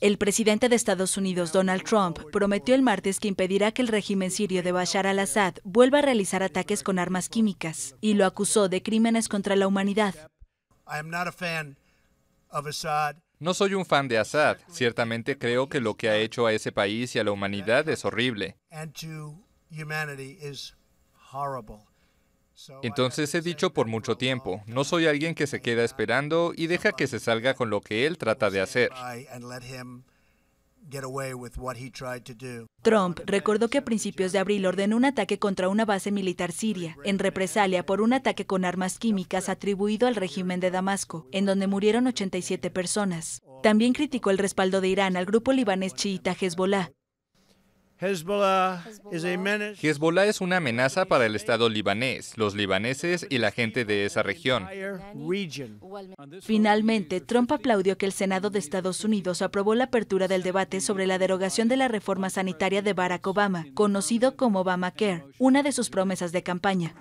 El presidente de Estados Unidos, Donald Trump, prometió el martes que impedirá que el régimen sirio de Bashar al-Assad vuelva a realizar ataques con armas químicas y lo acusó de crímenes contra la humanidad. No soy un fan de Assad. Ciertamente creo que lo que ha hecho a ese país y a la humanidad es horrible. Entonces he dicho por mucho tiempo, no soy alguien que se queda esperando y deja que se salga con lo que él trata de hacer. Trump recordó que a principios de abril ordenó un ataque contra una base militar siria, en represalia por un ataque con armas químicas atribuido al régimen de Damasco, en donde murieron 87 personas. También criticó el respaldo de Irán al grupo libanés chiita Hezbollah, Hezbollah es una amenaza para el Estado libanés, los libaneses y la gente de esa región. Finalmente, Trump aplaudió que el Senado de Estados Unidos aprobó la apertura del debate sobre la derogación de la reforma sanitaria de Barack Obama, conocido como Obamacare, una de sus promesas de campaña.